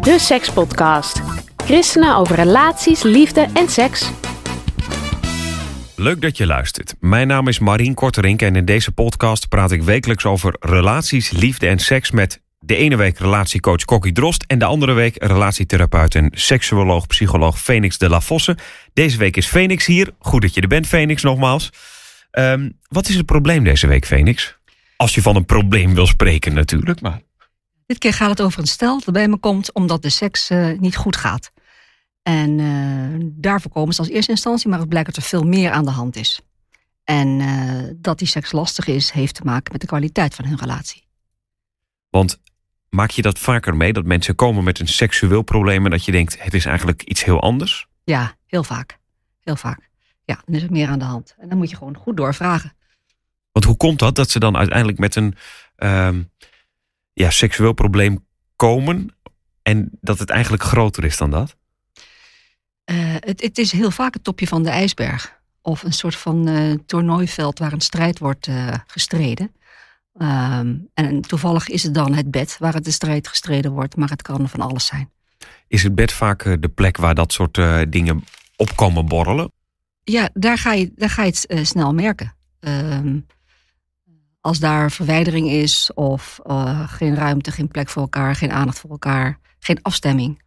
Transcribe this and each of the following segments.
de Sekspodcast. Christenen over relaties, liefde en seks. Leuk dat je luistert. Mijn naam is Marien Korterink en in deze podcast praat ik wekelijks over relaties, liefde en seks met de ene week relatiecoach Kokkie Drost en de andere week relatietherapeut en seksuoloog, psycholoog Phoenix de La Fosse. Deze week is Phoenix hier. Goed dat je er bent, Phoenix, nogmaals. Ehm, wat is het probleem deze week, Phoenix? Als je van een probleem wil spreken, natuurlijk. Maar... Dit keer gaat het over een stel dat bij me komt omdat de seks eh, niet goed gaat. En eh, daarvoor komen ze als eerste instantie, maar het blijkt dat er veel meer aan de hand is. En eh, dat die seks lastig is, heeft te maken met de kwaliteit van hun relatie. Want maak je dat vaker mee, dat mensen komen met een seksueel probleem en dat je denkt, het is eigenlijk iets heel anders? Ja, heel vaak. Heel vaak. Ja, dan is er meer aan de hand. En dan moet je gewoon goed doorvragen. Want hoe komt dat, dat ze dan uiteindelijk met een ehm, ja, seksueel probleem komen en dat het eigenlijk groter is dan dat? Eh, het, het, is heel vaak het topje van de ijsberg. Of een soort van uh, toernooiveld waar een strijd wordt eh, gestreden. Ehm, en toevallig is het dan het bed waar het de strijd gestreden wordt, maar het kan van alles zijn. Is het bed vaak de plek waar dat soort dingen opkomen borrelen? Ja, daar ga je, daar ga je het snel merken. Ehm, als daar verwijdering is of eh, geen ruimte, geen plek voor elkaar, geen aandacht voor elkaar, geen afstemming.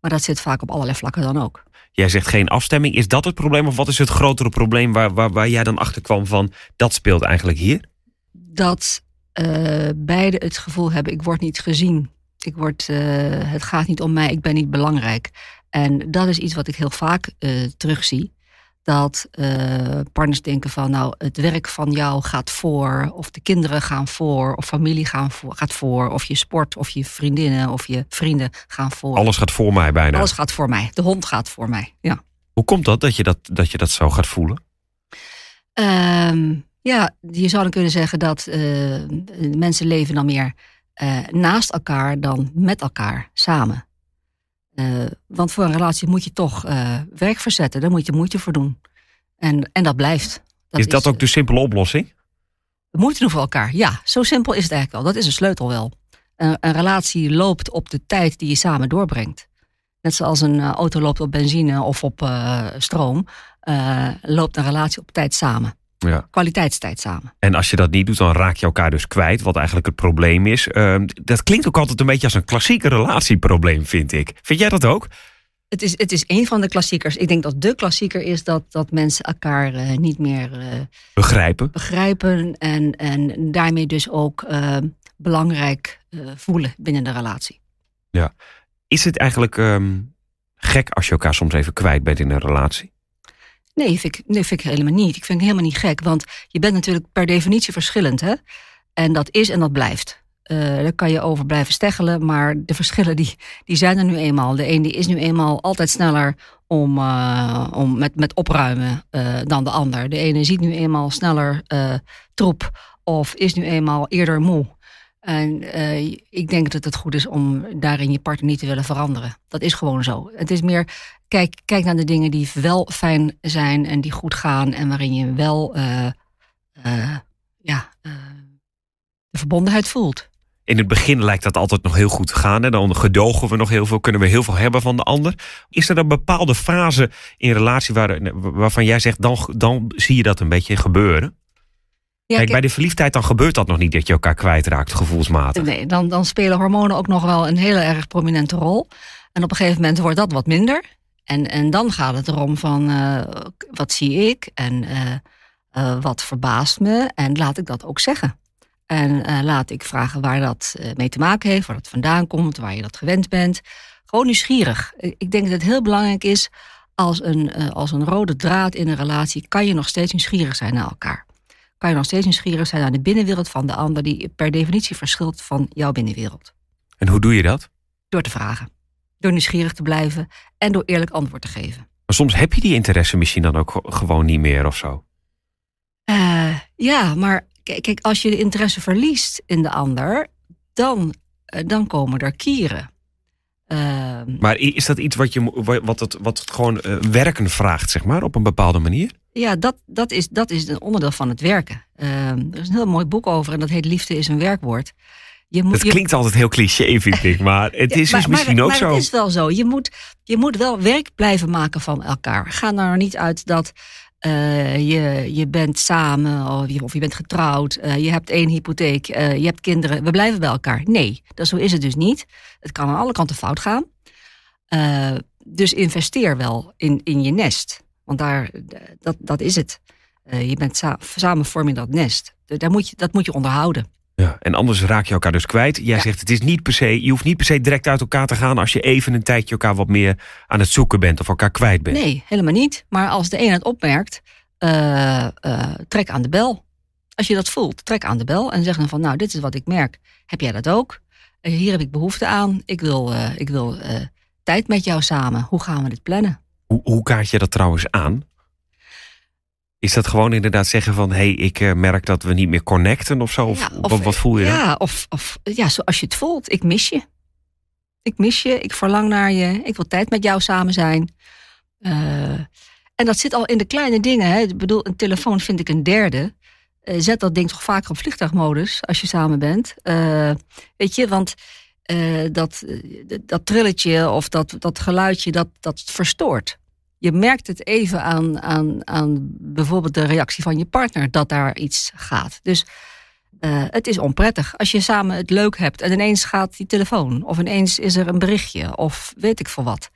Maar dat zit vaak op allerlei vlakken dan ook. Jij zegt geen afstemming. Is dat het probleem of wat is het grotere probleem waar, waar, waar jij dan achter kwam van dat speelt eigenlijk hier? Dat eh, beide het gevoel hebben, ik word niet gezien. Ik word, eh, het gaat niet om mij, ik ben niet belangrijk. En dat is iets wat ik heel vaak terugzie dat eh, partners denken van nou het werk van jou gaat voor of de kinderen gaan voor of familie gaan voor, gaat voor of je sport of je vriendinnen of je vrienden gaan voor. Alles gaat voor mij bijna. Alles gaat voor mij. De hond gaat voor mij. Ja. Hoe komt dat dat je dat, dat, je dat zo gaat voelen? Ehm, ja, je zou dan kunnen zeggen dat eh, mensen leven dan meer eh, naast elkaar dan met elkaar samen. Eh, want voor een relatie moet je toch eh, werk verzetten. Daar moet je moeite voor doen. En, en dat blijft. is dat ook de simpele oplossing? Moeite doen voor elkaar. Ja, zo simpel is het eigenlijk wel. Dat is een sleutel wel. een relatie loopt op de tijd die je samen doorbrengt. Net zoals een eh, auto loopt op benzine of op stroom, loopt een relatie op tijd samen. Ja. Kwaliteitstijd samen. En als je dat niet doet, dan raak je elkaar dus kwijt, wat eigenlijk het probleem is. Ehm, dat klinkt ook altijd een beetje als een klassieke relatieprobleem, vind ik. Vind jij dat ook? Het is, het is een van de klassiekers. Ik denk dat de klassieker is dat, dat mensen elkaar eh, niet meer eh, begrijpen. Begrijpen en, en daarmee dus ook ehm, belangrijk eh, voelen binnen de relatie. Ja. Is het eigenlijk ehm, gek als je elkaar soms even kwijt bent in een relatie? Nee vind, ik, vind ik helemaal niet. Ik vind het helemaal niet gek. Want je bent natuurlijk per definitie verschillend. Hè? En dat is en dat blijft. Uh, daar kan je over blijven steggelen. Maar de verschillen die, die zijn er nu eenmaal. De ene is nu eenmaal altijd sneller om, eh, om met, met opruimen eh, dan de ander. De ene ziet nu eenmaal sneller troep. Of is nu eenmaal eerder moe. En eh, ik denk dat het goed is om daarin je partner niet te willen veranderen. Dat is gewoon zo. Het is meer, kijk, kijk naar de dingen die wel fijn zijn en die goed gaan en waarin je wel uh, ja, de verbondenheid voelt. In het begin lijkt dat altijd nog heel goed te gaan. Hè? Dan gedogen we nog heel veel, kunnen we heel veel hebben van de ander. Is er een bepaalde fase in relatie waarvan jij zegt, dan, dan zie je dat een beetje gebeuren? Kijk, bij de verliefdheid dan gebeurt dat nog niet dat je elkaar kwijtraakt gevoelsmatig. Nee, dan, dan spelen hormonen ook nog wel een hele erg prominente rol. En op een gegeven moment wordt dat wat minder. En, en dan gaat het erom van eh, wat zie ik en eh, eh, wat verbaast me en laat ik dat ook zeggen. En laat ik vragen waar dat mee te maken heeft, waar dat vandaan komt, waar je dat gewend bent. Gewoon nieuwsgierig. Ik denk dat het heel belangrijk is als een, als een rode draad in een relatie kan je nog steeds nieuwsgierig zijn naar elkaar kan je nog steeds nieuwsgierig zijn naar de binnenwereld van de ander, die per definitie verschilt van jouw binnenwereld. En hoe doe je dat? Door te vragen, door nieuwsgierig te blijven en door eerlijk antwoord te geven. Maar soms heb je die interesse misschien dan ook gewoon niet meer of zo. Eh, ja, maar kijk, als je de interesse verliest in de ander, dan, eh, dan komen er kieren. Ehm. maar is dat iets wat, je, wat, het, wat het gewoon eh, werken vraagt, zeg maar, op een bepaalde manier? ja, dat, dat, is, dat is een onderdeel van het werken. Ehm, er is een heel mooi boek over en dat heet Liefde is een werkwoord. Je moet, dat klinkt altijd heel cliché, vind ik, maar het is dus misschien maar, ook maar zo. Het is wel zo. Je moet, je moet wel werk blijven maken van elkaar. Ga nou niet uit dat eh, je, je bent samen of je, bent getrouwd, eh, je hebt één hypotheek, eh, je hebt kinderen, we blijven bij elkaar. Nee, dat, zo is het dus niet. Het kan aan alle kanten fout gaan. dus investeer wel in, in je nest. Want daar, dat, dat is het. Eh, je bent sa samen vorm dat nest. Daar moet je, dat moet je onderhouden. Ja, en anders raak je elkaar dus kwijt. Jij zegt het is niet per se, je hoeft niet per se direct uit elkaar te gaan als je even een tijdje elkaar wat meer aan het zoeken bent of elkaar kwijt bent. Nee, helemaal niet. Maar als de een het opmerkt, eh, eh, trek aan de bel. Als je dat voelt, trek aan de bel en zeg dan van nou, dit is wat ik merk. Heb jij dat ook? hier heb ik behoefte aan. Ik wil, ik wil tijd met jou samen. Hoe gaan we dit plannen? Hoe, hoe kaart je dat trouwens aan? Is dat gewoon inderdaad zeggen van... hé, hey, ik eh, merk dat we niet meer connecten of zo? Of, wat, voel je ja, Of, of, ja, zoals je het voelt. Ik mis je. Ik mis je, ik verlang naar je. Ik wil tijd met jou samen zijn. Eh, en dat zit al in de kleine dingen. Hè. Ik bedoel, een telefoon vind ik een derde. Eh, zet dat ding toch vaker op vliegtuigmodus als je samen bent. weet je, want eh, dat, eh, dat trilletje of dat, dat geluidje, dat, dat verstoort. Je merkt het even aan, aan, aan bijvoorbeeld de reactie van je partner dat daar iets gaat. Dus eh, het is onprettig als je samen het leuk hebt en ineens gaat die telefoon of ineens is er een berichtje of weet ik veel wat.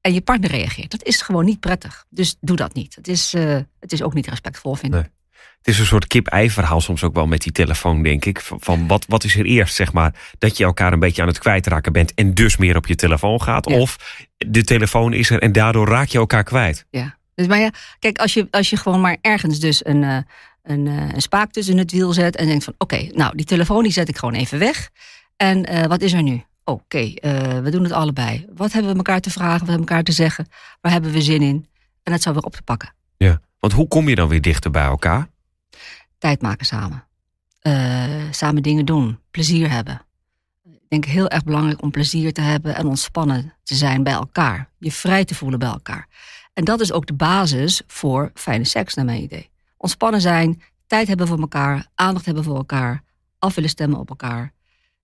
En je partner reageert. Dat is gewoon niet prettig. Dus doe dat niet. Het is, het is ook niet respectvol, vind ik. Het is een soort kip-ei verhaal soms ook wel met die telefoon, denk ik. Van wat, wat is er eerst, zeg maar, dat je elkaar een beetje aan het kwijtraken bent en dus meer op je telefoon gaat? Of de telefoon is er en daardoor raak je elkaar kwijt. Ja, dus maar ja, kijk, als je, als je gewoon maar ergens dus een, eh, een, eh, een, spaak tussen het wiel zet en denkt van oké, nou die telefoon die zet ik gewoon even weg. En eh, wat is er nu? Oké, we doen het allebei. Wat hebben we elkaar te vragen? Wat hebben we elkaar te zeggen? Waar hebben we zin in? En dat zou weer op te pakken. Ja, want hoe kom je dan weer dichter bij elkaar? Tijd maken samen. Eh, samen dingen doen. Plezier hebben. Ik denk heel erg belangrijk om plezier te hebben en ontspannen te zijn bij elkaar. Je vrij te voelen bij elkaar. En dat is ook de basis voor fijne seks, naar mijn idee. Ontspannen zijn, tijd hebben voor elkaar, aandacht hebben voor elkaar, af willen stemmen op elkaar.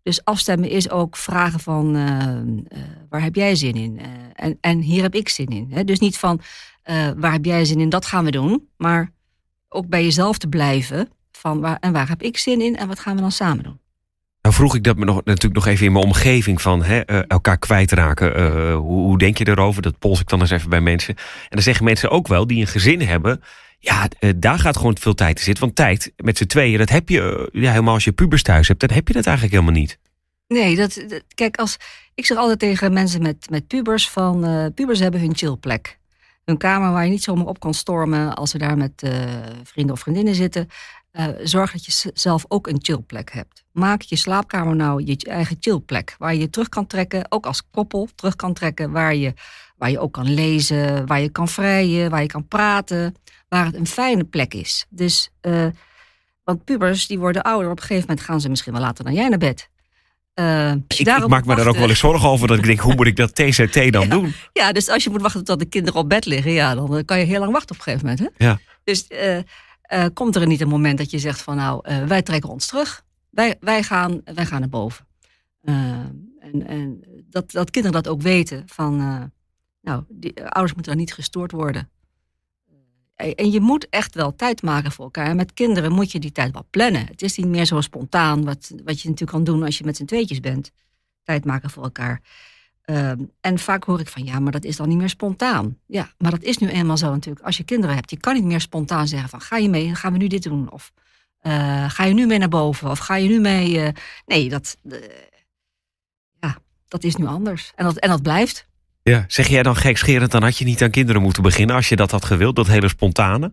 Dus afstemmen is ook vragen van eh, eh, waar heb jij zin in? en, en hier heb ik zin in. Hè? Dus niet van eh, waar heb jij zin in? Dat gaan we doen. Maar ook bij jezelf te blijven. Van waar, en waar heb ik zin in en wat gaan we dan samen doen? Nou vroeg ik dat me nog, natuurlijk nog even in mijn omgeving van hè, eh, elkaar kwijtraken. Eh, hoe, hoe, denk je daarover? Dat pols ik dan eens even bij mensen. En dan zeggen mensen ook wel die een gezin hebben. Ja, daar gaat gewoon veel tijd in zitten. Want tijd met z'n tweeën, dat heb je ja, helemaal als je pubers thuis hebt. Dan heb je dat eigenlijk helemaal niet. Nee, dat, dat kijk, als, ik zeg altijd tegen mensen met, met pubers van pubers hebben hun chillplek een kamer waar je niet zomaar op kan stormen als ze daar met eh, vrienden of vriendinnen zitten. Eh, zorg dat je zelf ook een chillplek hebt. Maak je slaapkamer nou je eigen chillplek. Waar je je terug kan trekken, ook als koppel terug kan trekken. Waar je, waar je ook kan lezen, waar je kan vrijen, waar je kan praten. Waar het een fijne plek is. Dus, eh, want pubers die worden ouder. Op een gegeven moment gaan ze misschien wel later dan jij naar bed. Eh, ik, maak me daar ook wel eens zorgen over. Dat ik denk, hoe moet ik dat TCT dan doen? Ja, dus als je moet wachten tot de kinderen op bed liggen, ja, dan eh, kan je heel lang wachten op een gegeven moment. Hè? Ja. Dus eh, komt er niet een moment dat je zegt van nou, wij trekken ons terug. Wij, wij, gaan, wij gaan naar boven. en, en dat, dat kinderen dat ook weten van nou, die ouders moeten dan niet gestoord worden. Eh, en je moet echt wel tijd maken voor elkaar. En met kinderen moet je die tijd wel plannen. Het is niet meer zo spontaan, wat, wat je natuurlijk kan doen als je met z'n tweetjes bent. Tijd maken voor elkaar. Ehm, en vaak hoor ik van ja, maar dat is dan niet meer spontaan. Ja, maar dat is nu eenmaal zo natuurlijk. Als je kinderen hebt, je kan niet meer spontaan zeggen van ga je mee, gaan we nu dit doen? Of eh, ga je nu mee naar boven? Of ga je nu mee? Eh? nee, dat, ja, dat is nu anders. En dat, en dat blijft. Ja. Zeg jij dan gekscherend, dan had je niet aan kinderen moeten beginnen als je dat had gewild, dat hele spontane?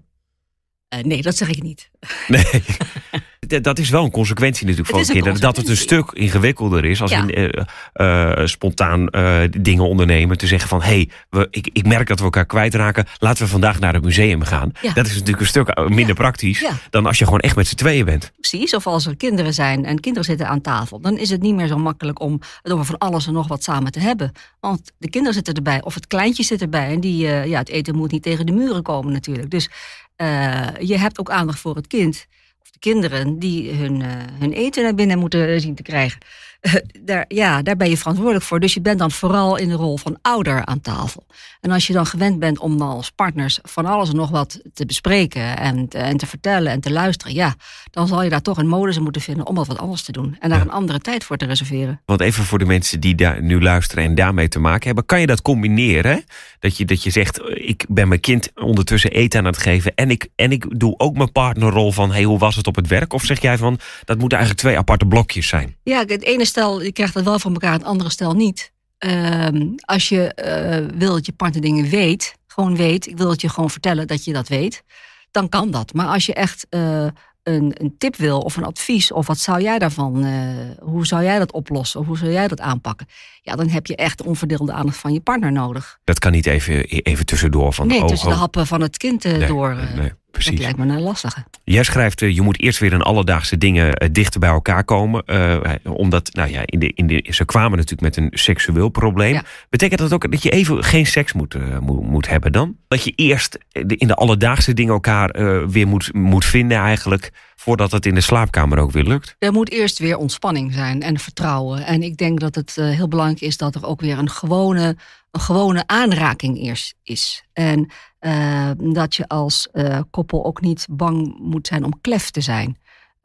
Eh, nee, dat zeg ik niet. Nee. dat, is wel een consequentie natuurlijk het voor kinderen. Dat het een stuk ingewikkelder is als ja. Eh, eh, spontaan eh, dingen ondernemen. Te zeggen van, hé, hey, ik, ik merk dat we elkaar kwijtraken. Laten we vandaag naar het museum gaan. Dat is natuurlijk een stuk minder praktisch dan als je gewoon echt met z'n tweeën bent. Precies, of als er kinderen zijn en kinderen zitten aan tafel. Dan is het niet meer zo makkelijk om over van alles en nog wat samen te hebben. Want de kinderen zitten erbij, of het kleintje zit erbij. En die, ja, het eten moet niet tegen de muren komen natuurlijk. Dus je hebt ook aandacht voor het kind de kinderen die hun, eh, hun eten naar binnen moeten eh, zien te krijgen. Eh, daar, ja, daar ben je verantwoordelijk voor. Dus je bent dan vooral in de rol van ouder aan tafel. En als je dan gewend bent om als partners van alles en nog wat te bespreken en, en te vertellen en te luisteren, ja, dan zal je daar toch een modus in moeten vinden om wat anders te doen. En daar een andere tijd voor te reserveren. Want even voor de mensen die daar nu luisteren en daarmee te maken hebben, kan je dat combineren? Dat je, dat je zegt, ik ben mijn kind ondertussen eten aan het geven en ik, en ik doe ook mijn partnerrol van, hey, hoe was het op het werk? Of zeg jij van, dat moeten eigenlijk twee aparte blokjes zijn? Ja, het ene stel je krijgt dat wel van elkaar, het andere stel niet. Ehm, als je eh, wil dat je partner dingen weet, gewoon weet, ik wil dat je gewoon vertellen dat je dat weet, dan kan dat. Maar als je echt eh, een, een, tip wil of een advies of wat zou jij daarvan, eh, hoe zou jij dat oplossen of hoe zou jij dat aanpakken, ja, dan heb je echt onverdeelde aandacht van je partner nodig. Dat kan niet even, even tussendoor van nee, oh, tussen de oh. happen van het kind nee, door. Nee. Precies. Dat lijkt me een lastige. Jij schrijft, eh, je moet eerst weer in alledaagse dingen eh, dichter bij elkaar komen. Eh, omdat, nou ja, in de, in de, ze kwamen natuurlijk met een seksueel probleem. Betekent dat ook dat je even geen seks moet, moet, hebben dan? Dat je eerst in de alledaagse dingen elkaar weer moet, moet vinden eigenlijk voordat het in de slaapkamer ook weer lukt? Er moet eerst weer ontspanning zijn en vertrouwen. En ik denk dat het eh, heel belangrijk is dat er ook weer een gewone, een gewone aanraking eerst is. En eh, dat je als eh, koppel ook niet bang moet zijn om klef te zijn.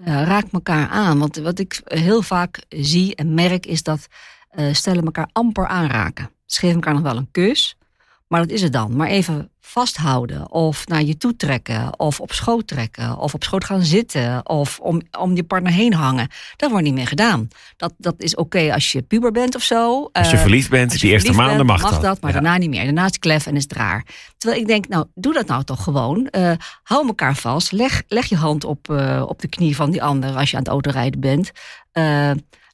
raak elkaar aan. Want wat ik heel vaak zie en merk is dat stellen elkaar amper aanraken. Ze geven elkaar nog wel een kus. Maar dat is het dan. Maar even vasthouden of naar je toe trekken of op schoot trekken of op schoot gaan zitten of om, om je partner heen hangen. Dat wordt niet meer gedaan. Dat, dat is oké als je puber bent of zo. Als je eh, verliefd bent, je die eerste maanden mag, mag dat. maar daarna niet meer. Daarna is klef en is het raar. Terwijl ik denk, nou doe dat nou toch gewoon. Uh, hou elkaar vast. Leg, leg je hand op, eh, op de knie van die ander als je aan het autorijden bent.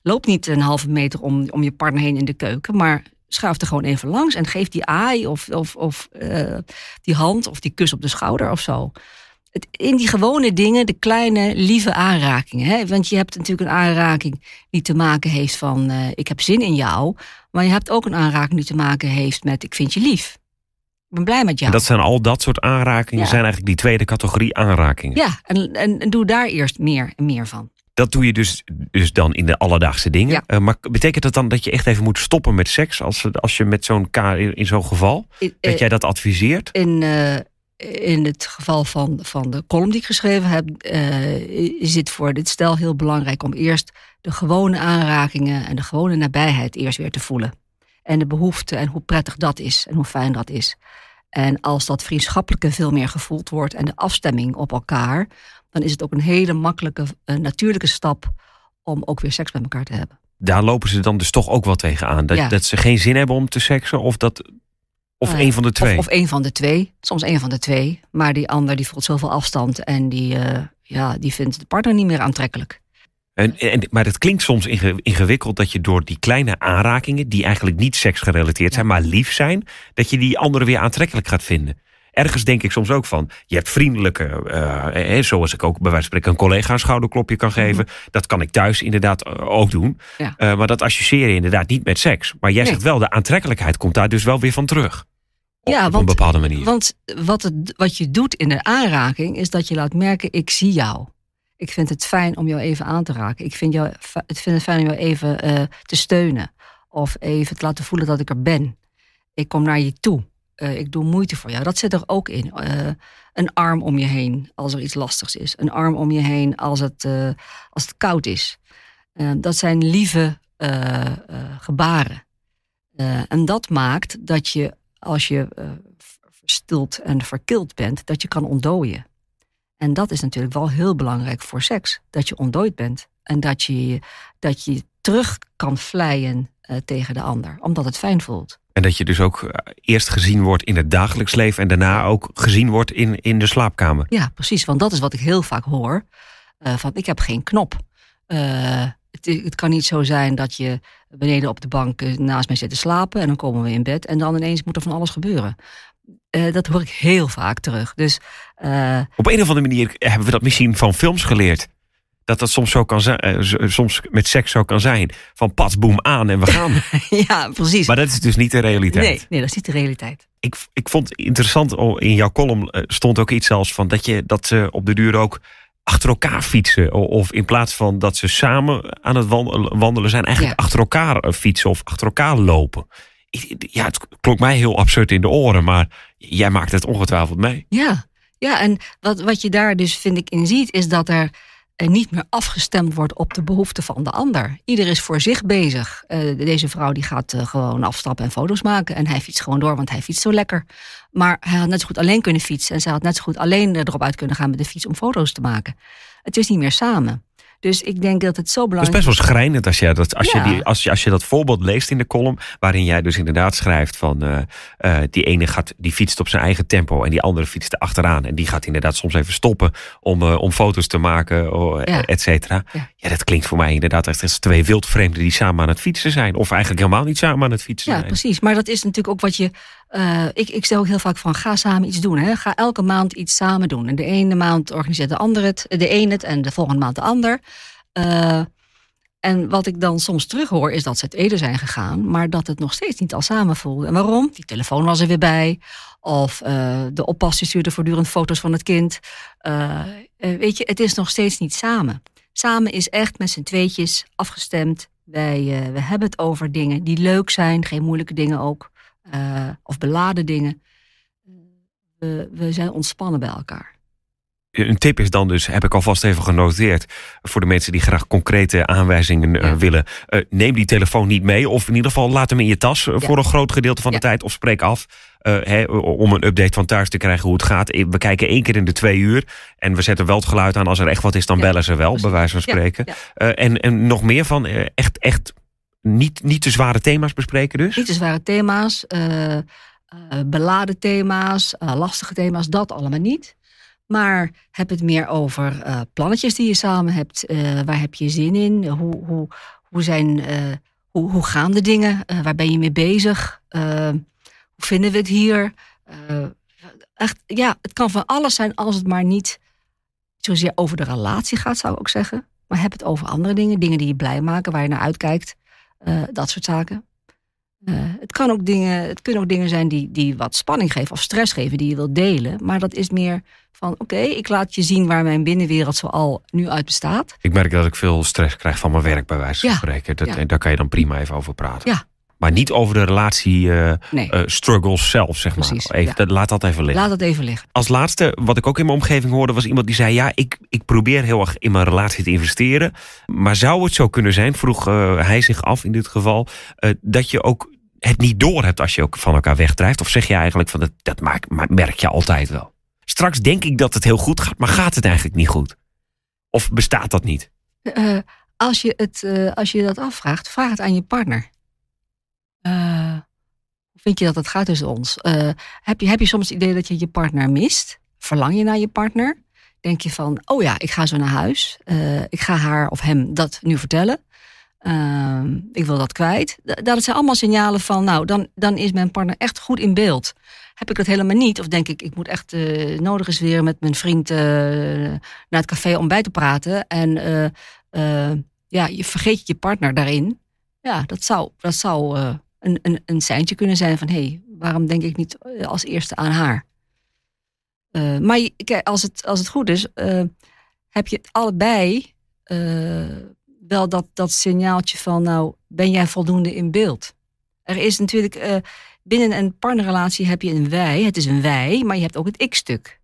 loop niet een halve meter om, om je partner heen in de keuken, maar schuif er gewoon even langs en geef die aai of, of, of eh, die hand of die kus op de schouder of zo. Het, in die gewone dingen, de kleine, lieve aanrakingen. Hè? Want je hebt natuurlijk een aanraking die te maken heeft van eh, ik heb zin in jou. Maar je hebt ook een aanraking die te maken heeft met ik vind je lief. Ik ben blij met jou. dat zijn al dat soort aanrakingen, ja. zijn eigenlijk die tweede categorie aanrakingen. Ja, en, en, en doe daar eerst meer en meer van. Dat doe je dus, dus dan in de alledaagse dingen. Eh, maar betekent dat dan dat je echt even moet stoppen met seks? Als, als je met zo'n kaar in zo'n geval, eh, dat jij dat adviseert? In, eh, in het geval van, van de column die ik geschreven heb, uh, is het voor dit stel heel belangrijk om eerst de gewone aanrakingen en de gewone nabijheid eerst weer te voelen. En de behoefte en hoe prettig dat is en hoe fijn dat is. En als dat vriendschappelijke veel meer gevoeld wordt en de afstemming op elkaar, dan is het ook een hele makkelijke, eh, natuurlijke stap om ook weer seks met elkaar te hebben. Daar lopen ze dan dus toch ook wel tegen aan. Dat, dat ze geen zin hebben om te seksen of dat. Of nou één van de twee. Of, een van de twee. Soms een van de twee. Maar die ander die voelt zoveel afstand en die, eh, ja, die vindt de partner niet meer aantrekkelijk. En, en, maar het klinkt soms ingewikkeld dat je door die kleine aanrakingen, die eigenlijk niet seksgerelateerd zijn, maar lief zijn, dat je die andere weer aantrekkelijk gaat vinden ergens denk ik soms ook van, je hebt vriendelijke, uh, eh, zoals ik ook bij wijze van spreken een collega een schouderklopje kan mhm. geven. Dat kan ik thuis inderdaad eh, ook doen. maar dat associeer je inderdaad niet met seks. Maar jij zegt wel, de aantrekkelijkheid komt daar dus wel weer van terug. Op, op want, een bepaalde manier. Want wat, het, wat je doet in de aanraking is dat je laat merken, ik zie jou. Ik vind het fijn om jou even aan te raken. Ik vind, jou, ik vind het fijn om jou even te steunen. Of even te laten voelen dat ik er ben. Ik kom naar je toe. Eh, ik doe moeite voor jou. Dat zit er ook in. Eh, een arm om je heen als er iets lastigs is. Een arm om je heen als het, eh, als het koud is. dat zijn lieve gebaren. en dat maakt dat je, als je verstild en verkild bent, dat je kan ontdooien. En dat is natuurlijk wel heel belangrijk voor seks. Dat je ontdooid bent. En dat je dat je terug kan vleien tegen de ander. Omdat het fijn voelt. En dat je dus ook eh, eerst gezien wordt in het dagelijks leven en daarna ook gezien wordt in, in de slaapkamer. Ja, precies. Want dat is wat ik heel vaak hoor. Eh, van ik heb geen knop. Eh, het, het, kan niet zo zijn dat je beneden op de bank naast mij zit te slapen en dan komen we in bed en dan ineens moet er van alles gebeuren. dat hoor ik heel vaak terug. Dus, op een of andere manier hebben we dat misschien van films geleerd dat dat soms, zo kan zijn, eh, eh, soms met seks zo kan zijn. Van pats, boem, aan en we gaan. ja, precies. Maar dat is dus niet de realiteit. Nee, nee dat is niet de realiteit. Ik, ik vond interessant, oh, in jouw column eh, stond ook iets zelfs van... dat, je, dat ze op de duur ook achter elkaar fietsen. Of in plaats van dat ze samen aan het wandelen zijn... eigenlijk achter elkaar fietsen of achter elkaar lopen. Ja, het klonk mij heel absurd in de oren, maar jij maakt het ongetwijfeld mee. Ja, ja en wat, wat je daar dus vind ik in ziet is dat er niet meer afgestemd wordt op de behoeften van de ander. Ieder is voor zich bezig. Eh, deze vrouw die gaat eh, gewoon afstappen en foto's maken. En hij fietst gewoon door, want hij fietst zo lekker. Maar hij had net zo goed alleen kunnen fietsen. En zij had net zo goed alleen erop uit kunnen gaan met de fiets om foto's te maken. Het is niet meer samen. Dus ik denk dat het zo belangrijk is. Het is best wel schrijnend als, jij dat, als, je die, als, als je dat voorbeeld leest in de column. Waarin jij dus inderdaad schrijft van eh, eh, die ene gaat, die fietst op zijn eigen tempo. En die andere fietst er achteraan. En die gaat inderdaad soms even stoppen om, eh, om foto's te maken, oh, ja. et cetera. Ja. ja. dat klinkt voor mij inderdaad echt als twee wildvreemden die samen aan het fietsen zijn. Of eigenlijk helemaal niet samen aan het fietsen zijn. Ja, precies. Maar dat is natuurlijk ook wat je eh, ik, ik stel ook heel vaak van, ga samen iets doen. Hè? Ga elke maand iets samen doen. En de ene maand organiseert de ander het, de ene het en de volgende maand de ander. Eh, en wat ik dan soms terughoor is dat ze het eerder zijn gegaan, maar dat het nog steeds niet al samen voelde. En waarom? Die telefoon was er weer bij. Of uh, de oppasser stuurde voortdurend foto's van het kind. weet je, het is nog steeds niet samen. Samen is echt met z'n tweetjes afgestemd. Wij we hebben het over dingen die leuk zijn, geen moeilijke dingen ook. Eh, of beladen dingen. Eh, we, we zijn ontspannen bij elkaar. Een tip is dan dus, heb ik alvast even genoteerd, voor de mensen die graag concrete aanwijzingen eh, willen. neem die telefoon niet mee, of in ieder geval laat hem in je tas voor een groot gedeelte van de tijd, of spreek af. om een update van thuis te krijgen hoe het gaat. We kijken één keer in de twee uur. En we zetten wel het geluid aan. Als er echt wat is, dan bellen ze wel, precies. bij wijze van spreken. en, en nog meer van echt, echt niet, niet te zware thema's bespreken dus? Niet te zware thema's, eh, eh, beladen thema's, eh, lastige thema's, dat allemaal niet. Maar heb het meer over plannetjes die je samen hebt. waar heb je zin in? Hoe, hoe, hoe, zijn, hoe, hoe gaan de dingen? waar ben je mee bezig? hoe vinden we het hier? echt, ja, het kan van alles zijn als het maar niet zozeer over de relatie gaat, zou ik ook zeggen. Maar heb het over andere dingen. Dingen die je blij maken, waar je naar uitkijkt. Eh, dat soort zaken. Eh, het, kan ook dingen, het kunnen ook dingen zijn die, die wat spanning geven of stress geven die je wilt delen. Maar dat is meer van oké, ik laat je zien waar mijn binnenwereld zoal nu uit bestaat. Ik merk dat ik veel stress krijg van mijn werk bij wijze van spreken. Dat, Daar kan je dan prima even over praten. Ja, maar niet over de relatie eh, eh, struggles zelf, zeg Precies, maar. Even, Laat dat even liggen. Laat dat even liggen. Als laatste, wat ik ook in mijn omgeving hoorde, was iemand die zei: Ja, ik, ik probeer heel erg in mijn relatie te investeren. Maar zou het zo kunnen zijn, vroeg eh, hij zich af in dit geval, dat je ook het niet door hebt als je ook van elkaar wegdrijft? Of zeg je eigenlijk van dat, dat merk je altijd wel? Straks denk ik dat het heel goed gaat, maar gaat het eigenlijk niet goed? Of bestaat dat niet? als, je het, als je dat afvraagt, vraag het aan je partner. Eh, hoe vind je dat het gaat tussen ons? Eh, heb, je, heb je soms het idee dat je je partner mist? Verlang je naar je partner? Denk je van, oh ja, ik ga zo naar huis. Eh, ik ga haar of hem dat nu vertellen. Ehm, ik wil dat kwijt. Dat zijn allemaal signalen van, nou, dan, dan is mijn partner echt goed in beeld. Heb ik dat helemaal niet? Of denk ik, ik moet echt nodig eens weer met mijn vriend naar het café om bij te praten. En ja, je vergeet je partner daarin. Ja, dat zou, dat zou een, een, een seintje kunnen zijn van hé, hey, waarom denk ik niet eh, als eerste aan haar? Eh, maar kijk, als het, als het goed is, eh, heb je allebei wel dat, dat signaaltje van nou, ben jij voldoende in beeld? Er is natuurlijk, binnen een partnerrelatie heb je een wij, het is een wij, maar je hebt ook het ik-stuk.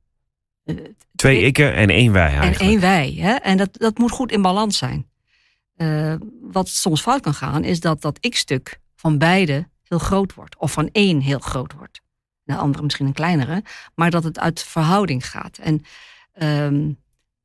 Twee ikken en één wij eigenlijk. En één wij, hè? en dat, dat moet goed in balans zijn. wat soms fout kan gaan, is dat dat ik-stuk van beide heel groot wordt. Of van één heel groot wordt. De andere misschien een kleinere. Maar dat het uit verhouding gaat. En ehm,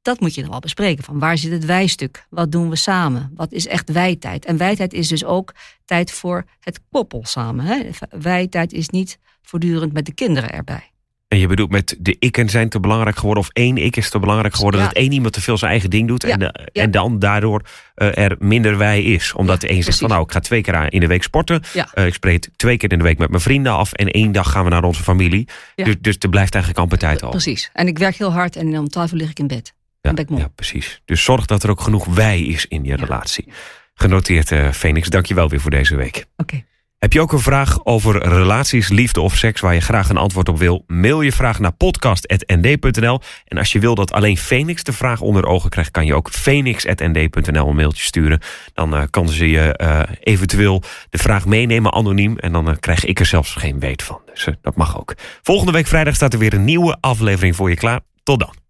dat moet je dan wel bespreken. Van waar zit het wijstuk? Wat doen we samen? Wat is echt wijtijd? En wijtijd is dus ook tijd voor het koppel samen. Hè? Wijtijd is niet voortdurend met de kinderen erbij. En je bedoelt met de ikken zijn te belangrijk geworden of één ik is te belangrijk geworden. Dat één iemand te veel zijn eigen ding doet en, eh, en dan daardoor eh, er minder wij is. Omdat de zegt van nou ik ga twee keer in de week sporten. Eh, ik spreek twee keer in de week met mijn vrienden af en één dag gaan we naar onze familie. Dus, dus er blijft eigenlijk amper tijd over. Precies. En ik werk heel hard en om tafel lig ik in bed. Ja, precies. Dus zorg dat er ook genoeg wij is in je relatie. Genoteerd, uh, Phoenix. Dank je wel weer voor deze week. Oké. Heb je ook een vraag over relaties, liefde of seks waar je graag een antwoord op wil? Mail je vraag naar podcast.nd.nl. En als je wil dat alleen Phoenix de vraag onder ogen krijgt, kan je ook phoenix.nd.nl een mailtje sturen. Dan eh, kan ze je eh, eventueel de vraag meenemen anoniem. En dan eh, krijg ik er zelfs geen weet van. Dus dat mag ook. Volgende week vrijdag staat er weer een nieuwe aflevering voor je klaar. Tot dan.